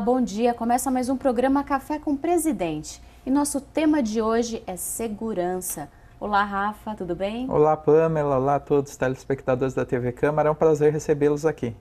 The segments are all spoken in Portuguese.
bom dia. Começa mais um programa Café com Presidente. E nosso tema de hoje é segurança. Olá, Rafa, tudo bem? Olá, Pamela. Olá a todos os telespectadores da TV Câmara. É um prazer recebê-los aqui.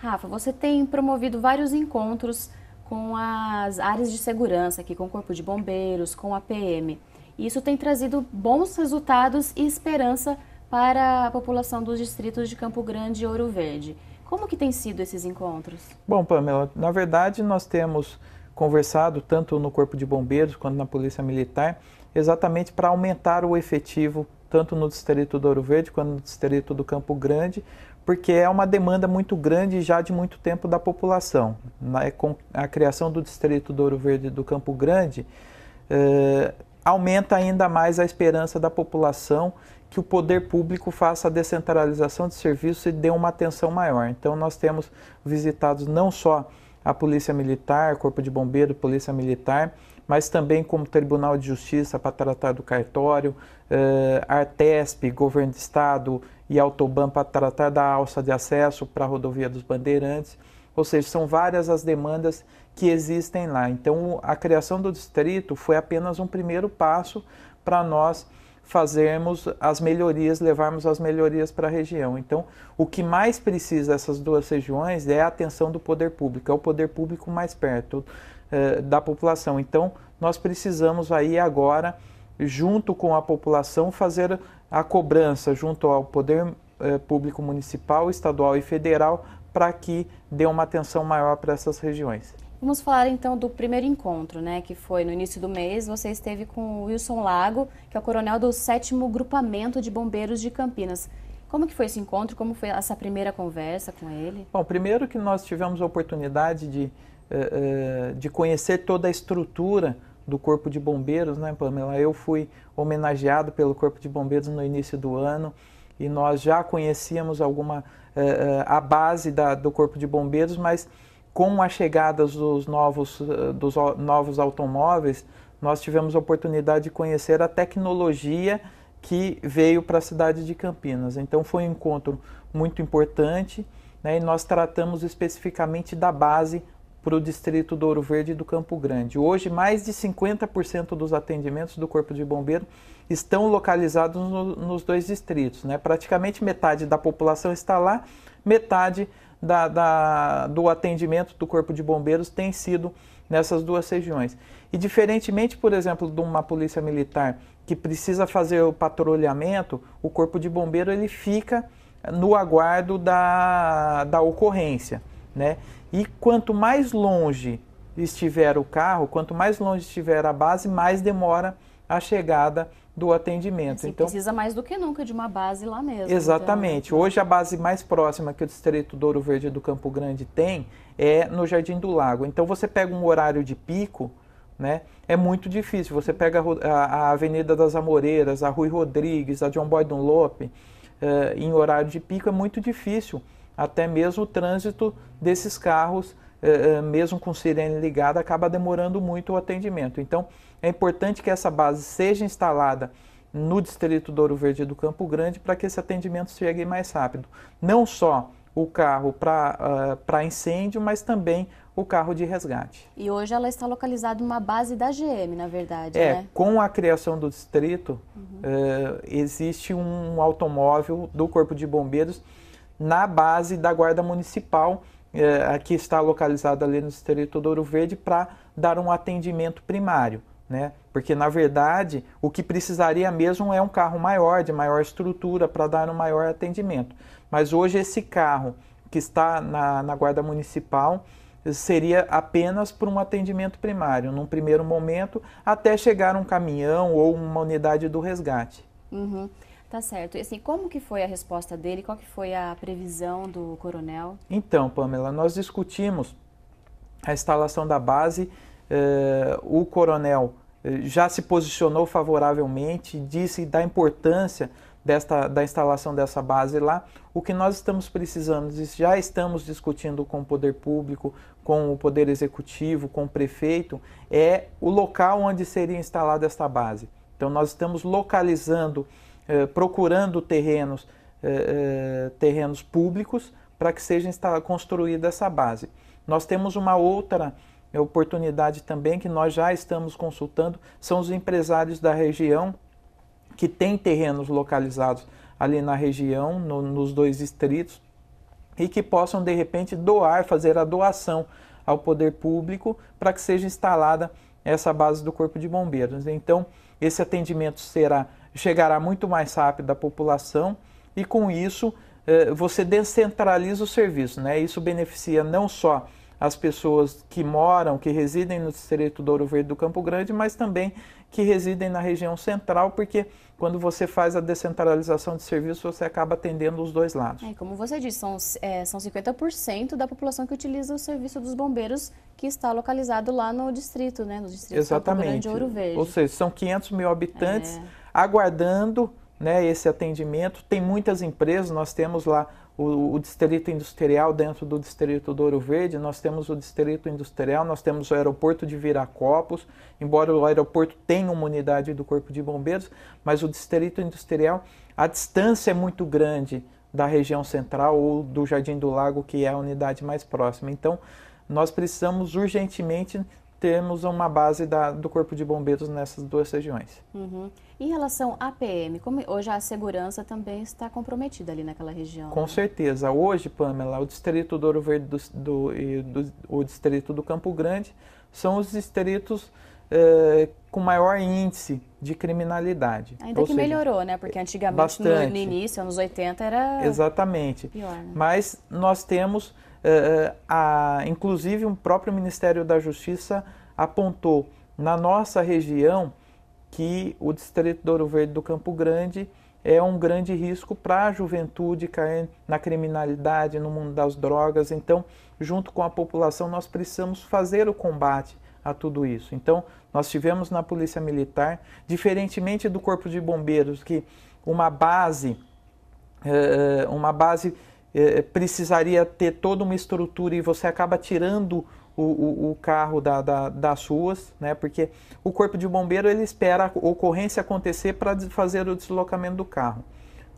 Rafa, você tem promovido vários encontros com as áreas de segurança aqui, com o Corpo de Bombeiros, com a PM. E isso tem trazido bons resultados e esperança para a população dos distritos de Campo Grande e Ouro Verde. Como que tem sido esses encontros? Bom, Pamela, na verdade nós temos conversado tanto no Corpo de Bombeiros quanto na Polícia Militar, exatamente para aumentar o efetivo tanto no distrito do Ouro Verde quanto no distrito do Campo Grande, porque é uma demanda muito grande já de muito tempo da população. Na, é com a criação do distrito do Ouro Verde e do Campo Grande eh, aumenta ainda mais a esperança da população que o poder público faça a descentralização de serviços e dê uma atenção maior. Então, nós temos visitados não só a Polícia Militar, Corpo de Bombeiro, Polícia Militar, mas também como Tribunal de Justiça para tratar do cartório, eh, Artesp, Governo de Estado e Autoban para tratar da alça de acesso para a Rodovia dos Bandeirantes. Ou seja, são várias as demandas que existem lá. Então, a criação do distrito foi apenas um primeiro passo para nós fazermos as melhorias, levarmos as melhorias para a região. Então, o que mais precisa essas duas regiões é a atenção do poder público, é o poder público mais perto eh, da população. Então, nós precisamos aí agora, junto com a população, fazer a cobrança junto ao poder eh, público municipal, estadual e federal para que dê uma atenção maior para essas regiões. Vamos falar então do primeiro encontro, né, que foi no início do mês. Você esteve com o Wilson Lago, que é o coronel do 7 Grupamento de Bombeiros de Campinas. Como que foi esse encontro? Como foi essa primeira conversa com ele? Bom, primeiro que nós tivemos a oportunidade de, eh, eh, de conhecer toda a estrutura do Corpo de Bombeiros, né, Pamela? Eu fui homenageado pelo Corpo de Bombeiros no início do ano e nós já conhecíamos alguma eh, a base da, do Corpo de Bombeiros, mas com a chegada dos novos, eh, dos novos automóveis, nós tivemos a oportunidade de conhecer a tecnologia que veio para a cidade de Campinas. Então foi um encontro muito importante né, e nós tratamos especificamente da base para o distrito do Ouro Verde e do Campo Grande. Hoje, mais de 50% dos atendimentos do Corpo de Bombeiro estão localizados no, nos dois distritos. Né? Praticamente metade da população está lá, metade da, da, do atendimento do Corpo de Bombeiros tem sido nessas duas regiões. E diferentemente, por exemplo, de uma polícia militar que precisa fazer o patrulhamento, o Corpo de Bombeiro ele fica no aguardo da, da ocorrência. Né? E quanto mais longe estiver o carro, quanto mais longe estiver a base, mais demora a chegada do atendimento. então precisa mais do que nunca de uma base lá mesmo. Então. Exatamente. Então... Hoje a base mais próxima que o Distrito do Ouro Verde do Campo Grande tem é no Jardim do Lago. Então você pega um horário de pico, né? É muito difícil. Você pega a, a Avenida das Amoreiras, a Rui Rodrigues, a John Boyd Lope uh, em horário de pico é muito difícil. Até mesmo o trânsito desses carros eh, eh, mesmo com sirene ligada, acaba demorando muito o atendimento. Então, é importante que essa base seja instalada no distrito do Ouro Verde do Campo Grande para que esse atendimento chegue mais rápido. Não só o carro para uh, ah, incêndio, mas também o carro de resgate. E hoje ela está localizada numa base da GM, na verdade. É, né? com a criação do distrito, uhum. uh, existe um automóvel do Corpo de Bombeiros na base da Guarda Municipal é, está localizado ali no Distrito do Ouro Verde para dar um atendimento primário. Né? Porque, na verdade, o que precisaria mesmo é um carro maior, de maior estrutura, para dar um maior atendimento. Mas hoje esse carro que está na, na Guarda Municipal seria apenas para um atendimento primário, num primeiro momento, até chegar um caminhão ou uma unidade do resgate. Uhum. Tá certo. E assim, como que foi a resposta dele? Qual que foi a previsão do coronel? Então, Pamela, nós discutimos a instalação da base. Eh, o coronel eh, já se posicionou favoravelmente, disse da importância desta, da instalação dessa base lá. O que nós estamos precisando, já estamos discutindo com o poder público, com o poder executivo, com o prefeito, é o local onde seria instalada esta base. Então, nós estamos localizando eh, procurando terrenos, eh, eh, terrenos públicos para que seja construída essa base. Nós temos uma outra oportunidade também que nós já estamos consultando, são os empresários da região que têm terrenos localizados ali na região, no, nos dois distritos, e que possam de repente doar, fazer a doação ao poder público para que seja instalada essa base do Corpo de Bombeiros. Então, esse atendimento será chegará muito mais rápido à população e com isso eh, você descentraliza o serviço, né? Isso beneficia não só as pessoas que moram, que residem no distrito do Ouro Verde do Campo Grande, mas também que residem na região central, porque quando você faz a descentralização de serviços, você acaba atendendo os dois lados. É, como você disse, são, é, são 50% da população que utiliza o serviço dos bombeiros que está localizado lá no distrito, né? No distrito Exatamente. de Ouro Verde. Ou seja, são 500 mil habitantes é. aguardando né, esse atendimento. Tem muitas empresas, nós temos lá o, o, distrito industrial dentro do distrito do Ouro Verde, nós temos o distrito industrial, nós temos o aeroporto de Viracopos, embora o aeroporto tenha uma unidade do Corpo de Bombeiros, mas o distrito industrial, a distância é muito grande da região central ou do Jardim do Lago, que é a unidade mais próxima. Então, nós precisamos urgentemente temos uma base da, do Corpo de Bombeiros nessas duas regiões. Uhum. Em relação à PM, como hoje a segurança também está comprometida ali naquela região? Com né? certeza. Hoje, Pamela, o Distrito do Ouro Verde do, do, e do, o Distrito do Campo Grande são os distritos eh, com maior índice de criminalidade. Ainda Ou que seja, melhorou, né? Porque eh, antigamente, bastante. No, no início, anos 80, era. Exatamente. Pior, né? Mas nós temos, eh, a, inclusive, o um próprio Ministério da Justiça apontou na nossa região que o distrito do Ouro Verde do Campo Grande é um grande risco para a juventude cair na criminalidade, no mundo das drogas. Então, junto com a população, nós precisamos fazer o combate a tudo isso. Então, nós tivemos na Polícia Militar, diferentemente do Corpo de Bombeiros, que uma base, eh, eh, uma base eh, precisaria ter toda uma estrutura e você acaba tirando o, o, o carro da, da, das ruas, né? Porque o corpo de bombeiro ele espera a ocorrência acontecer para fazer o deslocamento do carro.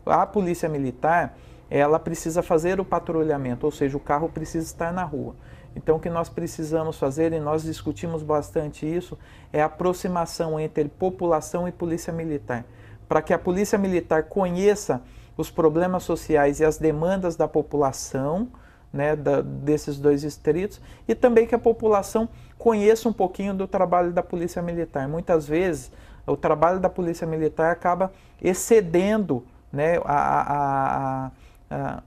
A polícia militar ela precisa fazer o patrulhamento, ou seja, o carro precisa estar na rua. Então, o que nós precisamos fazer, e nós discutimos bastante isso, é a aproximação entre população e polícia militar, para que a polícia militar conheça os problemas sociais e as demandas da população, né, da, desses dois distritos, e também que a população conheça um pouquinho do trabalho da polícia militar. Muitas vezes, o trabalho da polícia militar acaba excedendo né, a, a, a,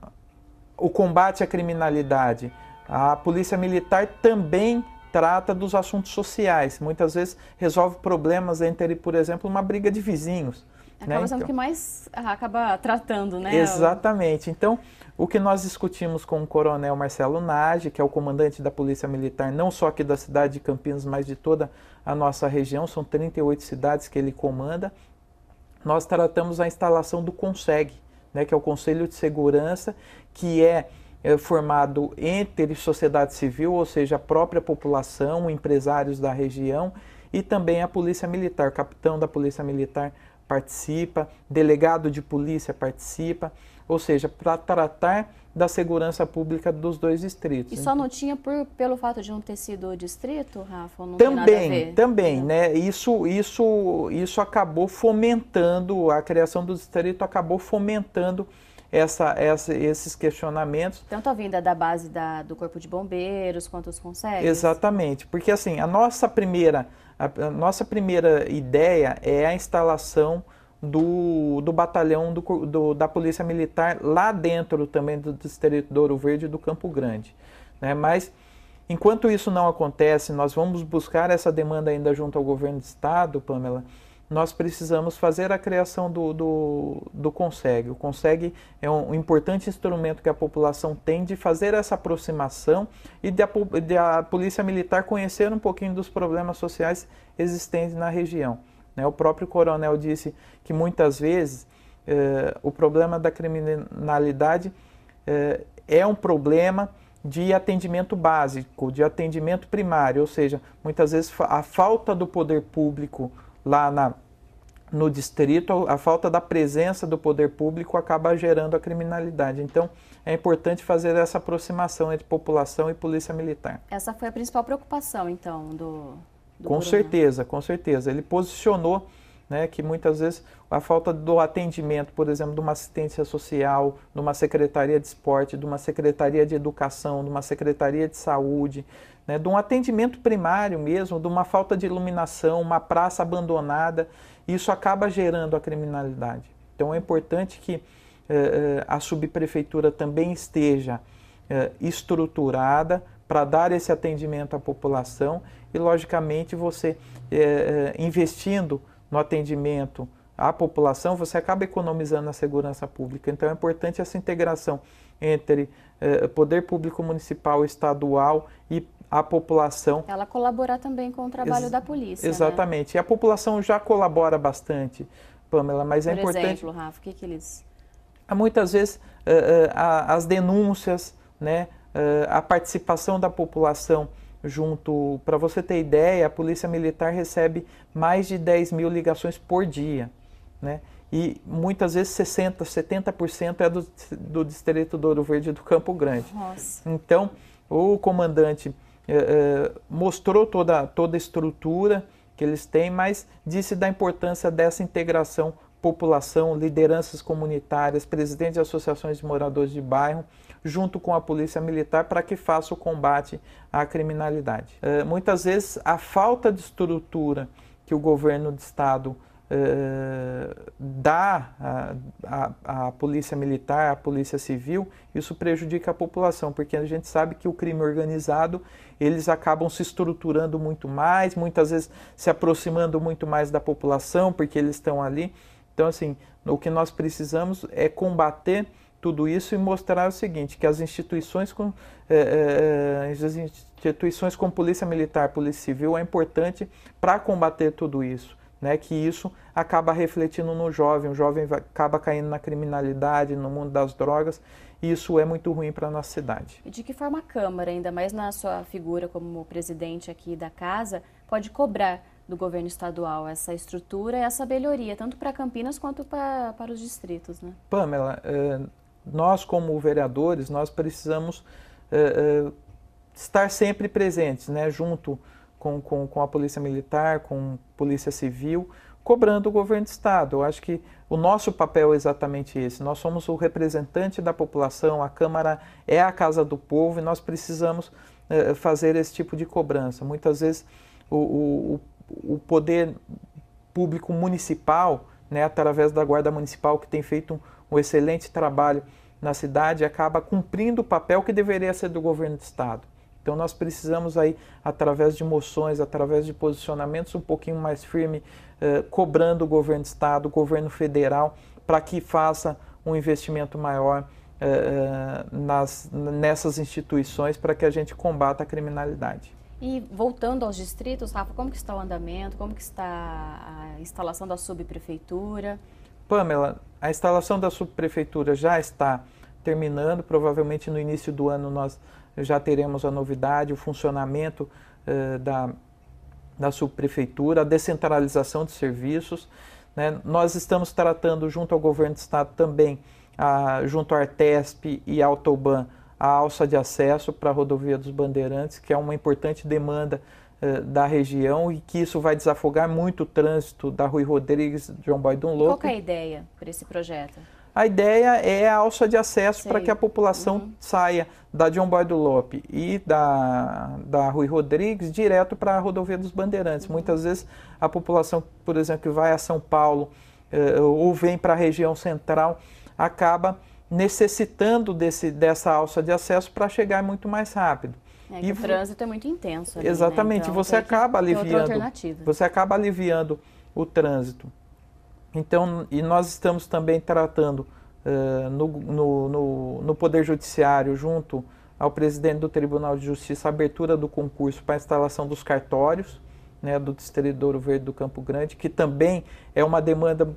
o combate à criminalidade. A polícia militar também trata dos assuntos sociais. Muitas vezes resolve problemas entre, por exemplo, uma briga de vizinhos. Né? Acaba né? sendo então, que mais acaba tratando, né? Exatamente. Então, o que nós discutimos com o coronel Marcelo Nage, que é o comandante da Polícia Militar, não só aqui da cidade de Campinas, mas de toda a nossa região, são 38 cidades que ele comanda, nós tratamos a instalação do CONSEG, né, que é o Conselho de Segurança, que é é formado entre sociedade civil, ou seja, a própria população, empresários da região e também a polícia militar. O capitão da polícia militar participa, delegado de polícia participa, ou seja, para tratar da segurança pública dos dois distritos. E só não tinha por, pelo fato de não ter sido distrito, Rafa? Não também, também, né? Isso, isso, isso acabou fomentando a criação do distrito, acabou fomentando essa, essa, esses questionamentos. Tanto a vinda da base da, do Corpo de Bombeiros quanto os conselhos. Exatamente, porque assim, a nossa primeira, a, a nossa primeira ideia é a instalação do, do batalhão do, do, da Polícia Militar lá dentro também do Distrito do Ouro Verde do Campo Grande. Né? Mas, enquanto isso não acontece, nós vamos buscar essa demanda ainda junto ao governo do Estado, Pamela, nós precisamos fazer a criação do, do, do Consegue. O Consegue é um, um importante instrumento que a população tem de fazer essa aproximação e de a, de a Polícia Militar conhecer um pouquinho dos problemas sociais existentes na região. Né? O próprio coronel disse que muitas vezes eh, o problema da criminalidade eh, é um problema de atendimento básico, de atendimento primário, ou seja, muitas vezes a falta do poder público lá na, no distrito, a falta da presença do poder público acaba gerando a criminalidade. Então, é importante fazer essa aproximação entre população e polícia militar. Essa foi a principal preocupação, então, do. do com certeza, com certeza. Ele posicionou né, que muitas vezes a falta do atendimento, por exemplo, de uma assistência social, de uma secretaria de esporte, de uma secretaria de educação, de uma secretaria de saúde, né, de um atendimento primário mesmo, de uma falta de iluminação, uma praça abandonada, isso acaba gerando a criminalidade. Então é importante que eh, eh a subprefeitura também esteja eh, estruturada para dar esse atendimento à população e, logicamente, você eh, eh investindo no atendimento à população, você acaba economizando na segurança pública. Então é importante essa integração entre eh, poder público municipal, estadual e a população. Ela colaborar também com o trabalho Ex da polícia. Né? Exatamente. Né? E a população já colabora bastante, Pamela, mas é Por é importante. Por exemplo, Rafa, o que, que eles. Muitas vezes uh, uh, as denúncias, né, uh, a participação da população junto. Para você ter ideia, a Polícia Militar recebe mais de 10 mil ligações por dia, né? E muitas vezes 60, 70% é do, do Distrito do Ouro Verde do Campo Grande. Nossa. Então, o comandante eh, eh, mostrou toda, toda a estrutura que eles têm, mas disse da importância dessa integração população, lideranças comunitárias, presidente de associações de moradores de bairro, junto com a polícia militar para que faça o combate à criminalidade. É, muitas vezes a falta de estrutura que o governo de estado é, dá à polícia militar, à polícia civil, isso prejudica a população, porque a gente sabe que o crime organizado eles acabam se estruturando muito mais, muitas vezes se aproximando muito mais da população, porque eles estão ali. Então, assim, o que nós precisamos é combater tudo isso e mostrar o seguinte, que as instituições com, é, é, é as instituições com polícia militar, polícia civil é importante para combater tudo isso. Né, que isso acaba refletindo no jovem, o jovem acaba caindo na criminalidade, no mundo das drogas, e isso é muito ruim para a nossa cidade. E de que forma a Câmara, ainda mais na sua figura como presidente aqui da casa, pode cobrar do governo estadual essa estrutura e essa melhoria, tanto para Campinas quanto pra, para os distritos? Né? Pamela, é, nós como vereadores, nós precisamos eh, eh, estar sempre presentes, né, junto com, com, com a Polícia Militar, com a Polícia Civil, cobrando o governo do Estado. Eu acho que o nosso papel é exatamente esse. Nós somos o representante da população, a Câmara é a casa do povo e nós precisamos eh, fazer esse tipo de cobrança. Muitas vezes o, o, o poder público municipal, né, através da Guarda Municipal, que tem feito um um excelente trabalho na cidade, acaba cumprindo o papel que deveria ser do governo do estado. Então nós precisamos aí, através de moções, através de posicionamentos um pouquinho mais firme, eh, cobrando o governo do estado, o governo federal, para que faça um investimento maior eh, eh nas, nessas instituições para que a gente combata a criminalidade. E voltando aos distritos, Rafa, como que está o andamento, como que está a instalação da subprefeitura? Pamela, a instalação da subprefeitura já está terminando, provavelmente no início do ano nós já teremos a novidade, o funcionamento eh, da, da subprefeitura, a descentralização de serviços. Né? Nós estamos tratando junto ao governo do estado também, a, junto à Artesp e à Autoban, a alça de acesso para a rodovia dos Bandeirantes, que é uma importante demanda eh, da região e que isso vai desafogar muito o trânsito da Rui Rodrigues, João Boyd Dunlop. Qual é a ideia para esse projeto? A ideia é a alça de acesso para que a população uhum. saia da John Boy do Lope e da, da Rui Rodrigues direto para a rodovia dos Bandeirantes. Uhum. Muitas vezes a população, por exemplo, que vai a São Paulo eh, ou vem para a região central, acaba necessitando desse, dessa alça de acesso para chegar muito mais rápido. É e o trânsito é muito intenso. Ali, né? exatamente, né? então, você acaba aliviando. Você acaba aliviando o trânsito. Então, e nós estamos também tratando uh, no, no, no, no, Poder Judiciário, junto ao presidente do Tribunal de Justiça, a abertura do concurso para a instalação dos cartórios né, do Distrito Ouro Verde do Campo Grande, que também é uma demanda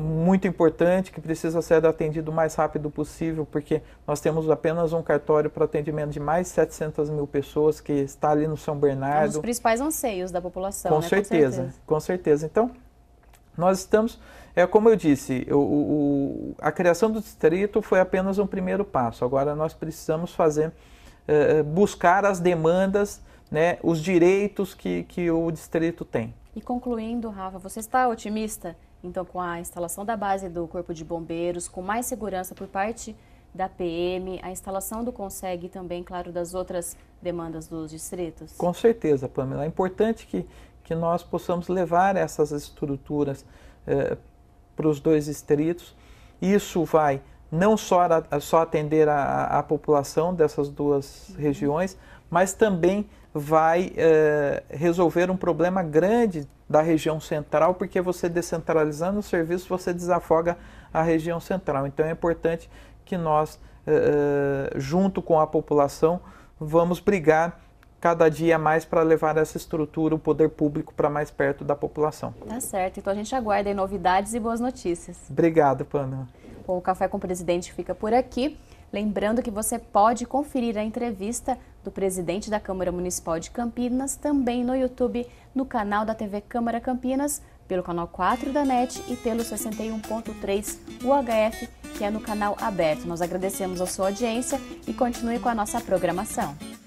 muito importante que precisa ser atendido o mais rápido possível, porque nós temos apenas um cartório para atendimento de mais 700 mil pessoas que está ali no São Bernardo. É um dos principais anseios da população, com né? Certeza, com certeza, com certeza. Então, nós estamos, é como eu disse, o, o, a criação do distrito foi apenas um primeiro passo. Agora nós precisamos fazer, eh, eh, buscar as demandas, né, os direitos que, que o distrito tem. E concluindo, Rafa, você está otimista? Então, com a instalação da base do Corpo de Bombeiros, com mais segurança por parte da PM, a instalação do CONSEG e também, claro, das outras demandas dos distritos? Com certeza, Pamela. É importante que, que nós possamos levar essas estruturas eh, para os dois distritos. Isso vai não só, a, só atender a, a população dessas duas uhum. regiões, mas também vai eh, resolver um problema grande da região central, porque você descentralizando o serviço, você desafoga a região central. Então é importante que nós, eh, eh, junto com a população, vamos brigar cada dia mais para levar essa estrutura, o poder público, para mais perto da população. Tá certo. Então a gente aguarda novidades e boas notícias. Obrigado, Pamela. Bom, o Café com o Presidente fica por aqui. Lembrando que você pode conferir a entrevista do presidente da Câmara Municipal de Campinas também no YouTube, no canal da TV Câmara Campinas, pelo canal 4 da NET e pelo 61.3 UHF, que é no canal aberto. Nós agradecemos a sua audiência e continue com a nossa programação.